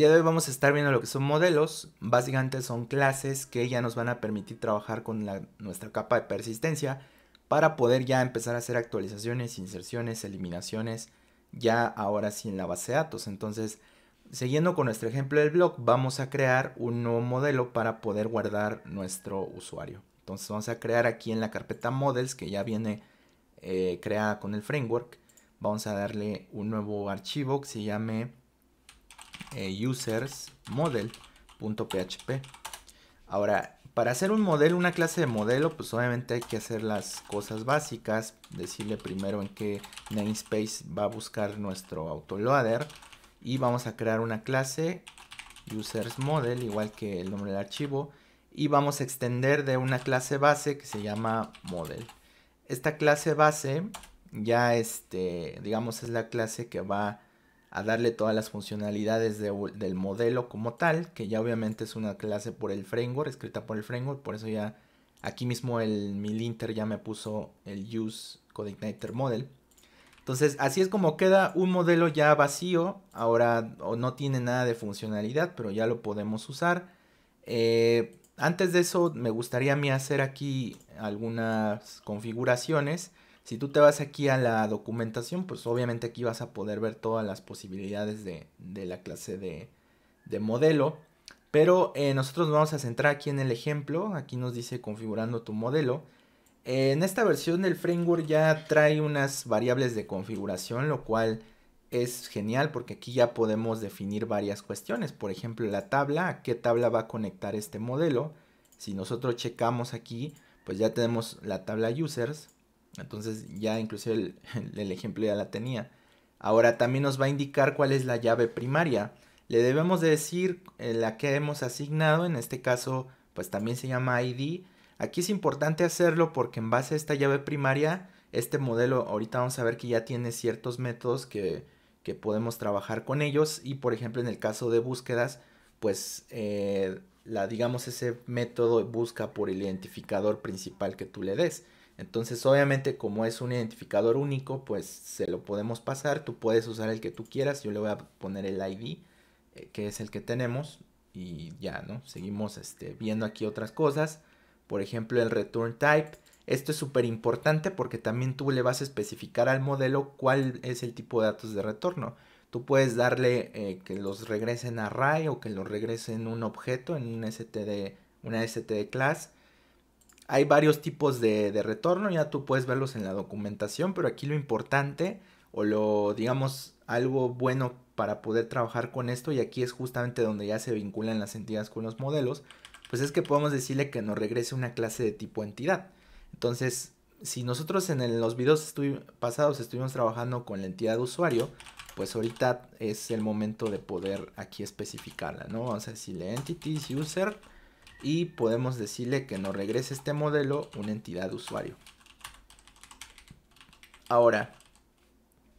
día de hoy vamos a estar viendo lo que son modelos. Básicamente son clases que ya nos van a permitir trabajar con nuestra capa de persistencia para poder ya empezar a hacer actualizaciones, inserciones, eliminaciones, ya ahora sí en la base de datos. Entonces, siguiendo con nuestro ejemplo del blog, vamos a crear un nuevo modelo para poder guardar nuestro usuario. Entonces vamos a crear aquí en la carpeta models que ya viene eh, creada con el framework. Vamos a darle un nuevo archivo que se llame eh, users_model.php. Ahora, para hacer un modelo, una clase de modelo, pues obviamente hay que hacer las cosas básicas. Decirle primero en qué namespace va a buscar nuestro autoloader. Y vamos a crear una clase users_model, igual que el nombre del archivo. Y vamos a extender de una clase base que se llama model. Esta clase base ya, este, digamos, es la clase que va a darle todas las funcionalidades del modelo como tal, que ya obviamente es una clase por el framework, escrita por el framework, por eso ya aquí mismo el milinter ya me puso el use codeigniter model. Entonces, así es como queda un modelo ya vacío, ahora no tiene nada de funcionalidad, pero ya lo podemos usar. Eh, antes de eso, me gustaría a mí hacer aquí algunas configuraciones si tú te vas aquí a la documentación, pues obviamente aquí vas a poder ver todas las posibilidades de, la clase de, modelo. Pero eh, nosotros vamos a centrar aquí en el ejemplo. Aquí nos dice configurando tu modelo. Eh, en esta versión del framework ya trae unas variables de configuración, lo cual es genial porque aquí ya podemos definir varias cuestiones. Por ejemplo, la tabla, a qué tabla va a conectar este modelo. Si nosotros checamos aquí, pues ya tenemos la tabla users. Entonces ya inclusive el, ejemplo ya la tenía. Ahora también nos va a indicar cuál es la llave primaria. Le debemos de decir eh, la que hemos asignado, en este caso pues también se llama ID. Aquí es importante hacerlo porque en base a esta llave primaria, este modelo ahorita vamos a ver que ya tiene ciertos métodos que, podemos trabajar con ellos y por ejemplo en el caso de búsquedas, pues eh, la, digamos ese método busca por el identificador principal que tú le des. Entonces, obviamente, como es un identificador único, pues se lo podemos pasar. Tú puedes usar el que tú quieras. Yo le voy a poner el ID, eh, que es el que tenemos. Y ya, ¿no? Seguimos este, viendo aquí otras cosas. Por ejemplo, el return type. Esto es súper importante porque también tú le vas a especificar al modelo cuál es el tipo de datos de retorno. Tú puedes darle eh, que los regresen a array o que los regresen un objeto en un STD, una STD class hay varios tipos de, retorno, ya tú puedes verlos en la documentación, pero aquí lo importante o lo, digamos, algo bueno para poder trabajar con esto, y aquí es justamente donde ya se vinculan las entidades con los modelos, pues es que podemos decirle que nos regrese una clase de tipo entidad. Entonces, si nosotros en los videos pasados estuvimos trabajando con la entidad usuario, pues ahorita es el momento de poder aquí especificarla, ¿no? Vamos a decirle entities user y podemos decirle que nos regrese este modelo una entidad usuario. Ahora,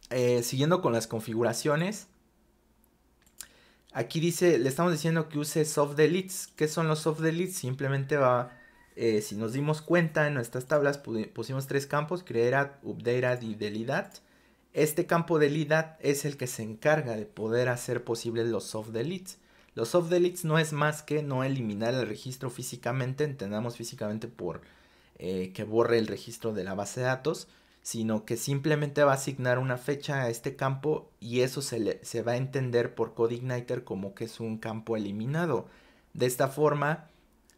eh, siguiendo con las configuraciones, aquí dice, le estamos diciendo que use soft deletes. ¿Qué son los soft deletes? Simplemente va, eh, si nos dimos cuenta en nuestras tablas, pusimos tres campos, create, update y delete. Este campo de es el que se encarga de poder hacer posible los soft deletes. Los soft deletes no es más que no eliminar el registro físicamente, entendamos físicamente por eh, que borre el registro de la base de datos, sino que simplemente va a asignar una fecha a este campo y eso se, se va a entender por CodeIgniter como que es un campo eliminado. De esta forma,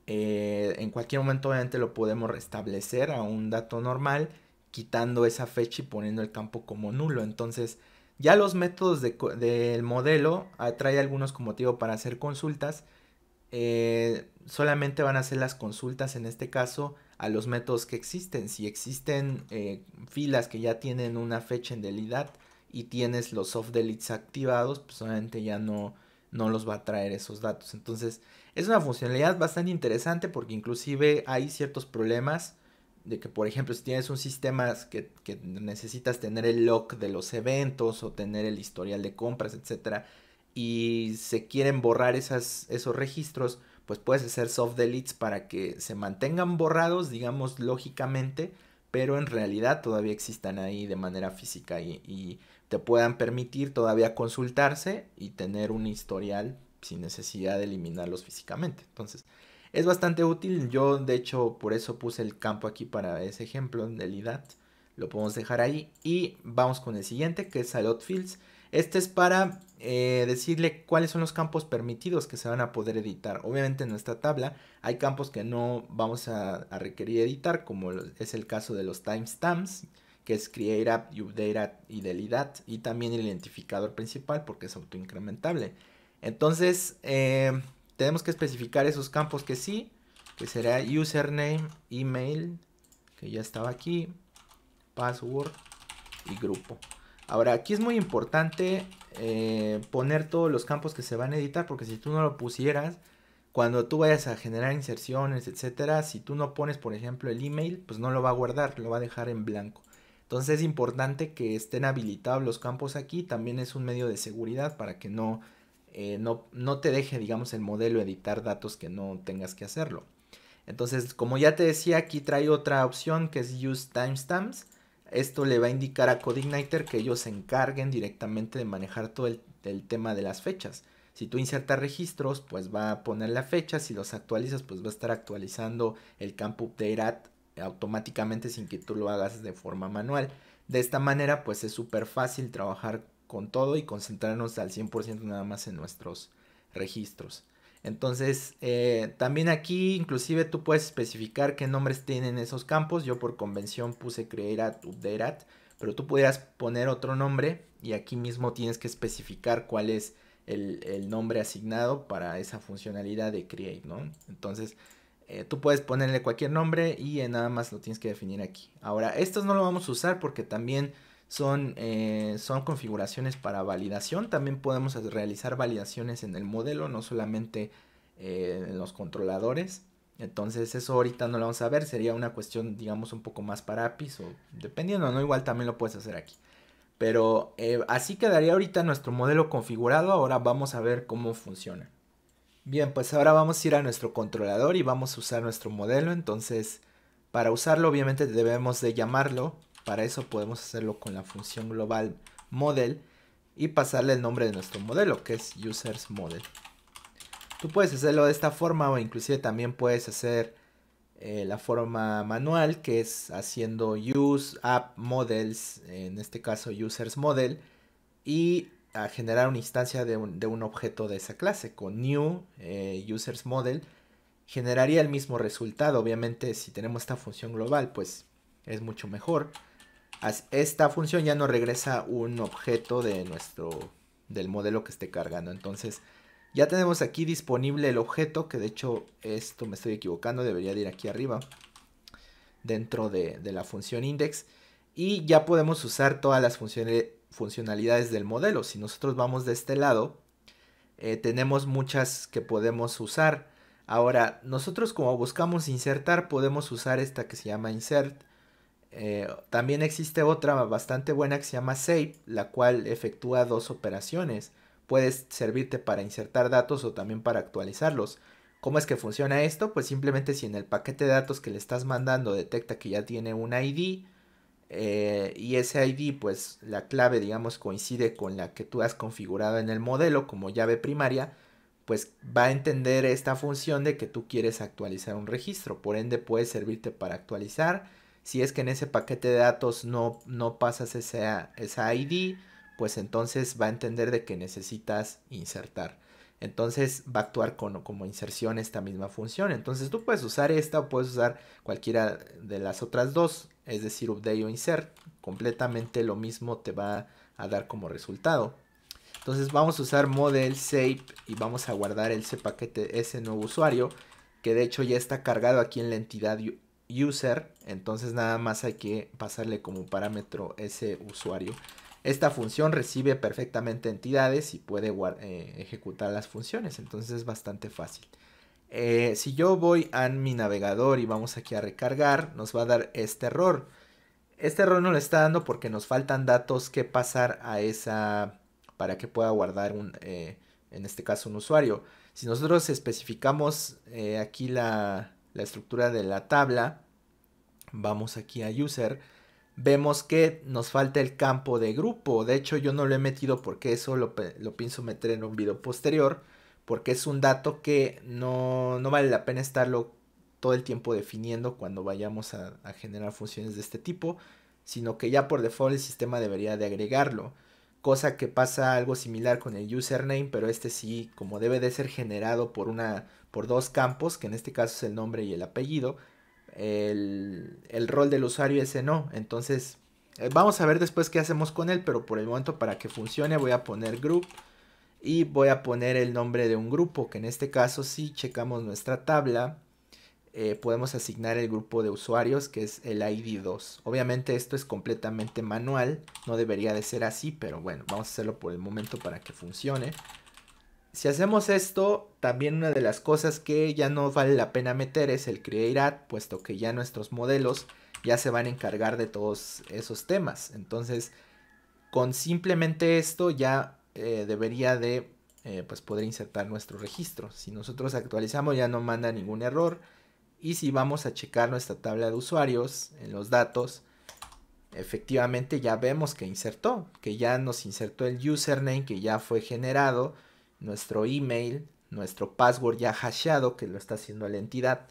eh, en cualquier momento obviamente lo podemos restablecer a un dato normal, quitando esa fecha y poniendo el campo como nulo. Entonces, ya los métodos del modelo ah, trae algunos como motivo para hacer consultas. Eh, solamente van a hacer las consultas en este caso a los métodos que existen. Si existen eh, filas que ya tienen una fecha en delidad y tienes los soft deletes activados, pues solamente ya no, no los va a traer esos datos. Entonces es una funcionalidad bastante interesante porque inclusive hay ciertos problemas de que, por ejemplo, si tienes un sistema que, necesitas tener el log de los eventos o tener el historial de compras, etcétera, y se quieren borrar esos registros, pues puedes hacer soft deletes para que se mantengan borrados, digamos, lógicamente, pero en realidad todavía existan ahí de manera física y, y te puedan permitir todavía consultarse y tener un historial sin necesidad de eliminarlos físicamente. Entonces, es bastante útil. Yo, de hecho, por eso puse el campo aquí para ese ejemplo de Lo podemos dejar ahí. Y vamos con el siguiente, que es Alot Fields. Este es para eh, decirle cuáles son los campos permitidos que se van a poder editar. Obviamente en nuestra tabla hay campos que no vamos a, requerir editar, como es el caso de los timestamps, que es create app, y delidad, y también el identificador principal porque es autoincrementable. Entonces, eh, tenemos que especificar esos campos que sí, que será username, email, que ya estaba aquí, password y grupo. Ahora, aquí es muy importante eh, poner todos los campos que se van a editar, porque si tú no lo pusieras, cuando tú vayas a generar inserciones, etcétera, si tú no pones, por ejemplo, el email, pues no lo va a guardar, lo va a dejar en blanco. Entonces es importante que estén habilitados los campos aquí, también es un medio de seguridad para que no eh, no, te deje, digamos, el modelo editar datos que no tengas que hacerlo. Entonces, como ya te decía, aquí trae otra opción que es Use Timestamps. Esto le va a indicar a CodeIgniter que ellos se encarguen directamente de manejar todo el, tema de las fechas. Si tú insertas registros, pues va a poner la fecha. Si los actualizas, pues va a estar actualizando el campo de edad automáticamente sin que tú lo hagas de forma manual. De esta manera, pues es súper fácil trabajar con todo y concentrarnos al 100% nada más en nuestros registros. Entonces, eh, también aquí inclusive tú puedes especificar qué nombres tienen esos campos. Yo por convención puse a tuderat pero tú pudieras poner otro nombre y aquí mismo tienes que especificar cuál es el, nombre asignado para esa funcionalidad de create, ¿no? Entonces, eh, tú puedes ponerle cualquier nombre y eh, nada más lo tienes que definir aquí. Ahora, estos no lo vamos a usar porque también son, eh, son configuraciones para validación. También podemos realizar validaciones en el modelo, no solamente eh, en los controladores. Entonces eso ahorita no lo vamos a ver, sería una cuestión digamos un poco más para APIs o dependiendo, ¿no? Igual también lo puedes hacer aquí. Pero eh, así quedaría ahorita nuestro modelo configurado, ahora vamos a ver cómo funciona. Bien, pues ahora vamos a ir a nuestro controlador y vamos a usar nuestro modelo, entonces para usarlo obviamente debemos de llamarlo para eso podemos hacerlo con la función global model y pasarle el nombre de nuestro modelo que es users model. Tú puedes hacerlo de esta forma o inclusive también puedes hacer eh, la forma manual que es haciendo use app models, en este caso users model y a generar una instancia de un, objeto de esa clase con new usersModel eh, users model generaría el mismo resultado. Obviamente si tenemos esta función global pues es mucho mejor esta función ya nos regresa un objeto de nuestro del modelo que esté cargando. Entonces ya tenemos aquí disponible el objeto, que de hecho esto me estoy equivocando, debería de ir aquí arriba, dentro de, la función index. Y ya podemos usar todas las funcionalidades del modelo. Si nosotros vamos de este lado, eh, tenemos muchas que podemos usar. Ahora, nosotros como buscamos insertar, podemos usar esta que se llama insert, eh, también existe otra bastante buena que se llama Save, la cual efectúa dos operaciones. Puedes servirte para insertar datos o también para actualizarlos. ¿Cómo es que funciona esto? Pues simplemente si en el paquete de datos que le estás mandando detecta que ya tiene un ID eh, y ese ID, pues la clave, digamos, coincide con la que tú has configurado en el modelo como llave primaria, pues va a entender esta función de que tú quieres actualizar un registro. Por ende, puede servirte para actualizar si es que en ese paquete de datos no, no pasas esa, esa ID, pues entonces va a entender de que necesitas insertar. Entonces va a actuar como inserción esta misma función. Entonces tú puedes usar esta o puedes usar cualquiera de las otras dos, es decir, update o insert. Completamente lo mismo te va a dar como resultado. Entonces vamos a usar model save y vamos a guardar ese paquete, ese nuevo usuario, que de hecho ya está cargado aquí en la entidad user, entonces nada más hay que pasarle como parámetro ese usuario. Esta función recibe perfectamente entidades y puede eh, ejecutar las funciones, entonces es bastante fácil. Eh, si yo voy a mi navegador y vamos aquí a recargar, nos va a dar este error. Este error no le está dando porque nos faltan datos que pasar a esa para que pueda guardar un, eh, en este caso un usuario. Si nosotros especificamos aquí la, la estructura de la tabla, Vamos aquí a user. Vemos que nos falta el campo de grupo. De hecho, yo no lo he metido porque eso lo, pienso meter en un video posterior. Porque es un dato que no, vale la pena estarlo todo el tiempo definiendo cuando vayamos a, generar funciones de este tipo. Sino que ya por default el sistema debería de agregarlo cosa que pasa algo similar con el username, pero este sí, como debe de ser generado por una por dos campos, que en este caso es el nombre y el apellido, el, rol del usuario ese no. Entonces, eh, vamos a ver después qué hacemos con él, pero por el momento para que funcione voy a poner group y voy a poner el nombre de un grupo, que en este caso si checamos nuestra tabla, eh, podemos asignar el grupo de usuarios que es el ID2. Obviamente esto es completamente manual, no debería de ser así, pero bueno, vamos a hacerlo por el momento para que funcione si hacemos esto, también una de las cosas que ya no vale la pena meter es el CreateAd, puesto que ya nuestros modelos ya se van a encargar de todos esos temas. Entonces, con simplemente esto ya eh, debería de eh, pues, poder insertar nuestro registro. Si nosotros actualizamos ya no manda ningún error. Y si vamos a checar nuestra tabla de usuarios en los datos, efectivamente ya vemos que insertó, que ya nos insertó el username que ya fue generado nuestro email, nuestro password ya hashado que lo está haciendo la entidad.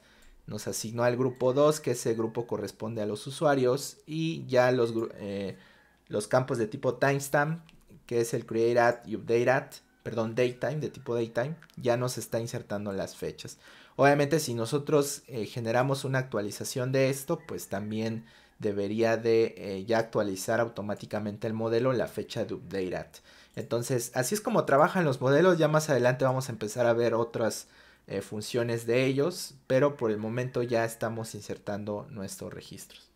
Nos asignó al grupo 2, que ese grupo corresponde a los usuarios, y ya los, eh, campos de tipo timestamp, que es el create y update perdón, datetime, de tipo datetime, ya nos está insertando las fechas. Obviamente si nosotros eh, generamos una actualización de esto, pues también debería de eh, ya actualizar automáticamente el modelo la fecha de update entonces, así es como trabajan los modelos. Ya más adelante vamos a empezar a ver otras eh, funciones de ellos, pero por el momento ya estamos insertando nuestros registros.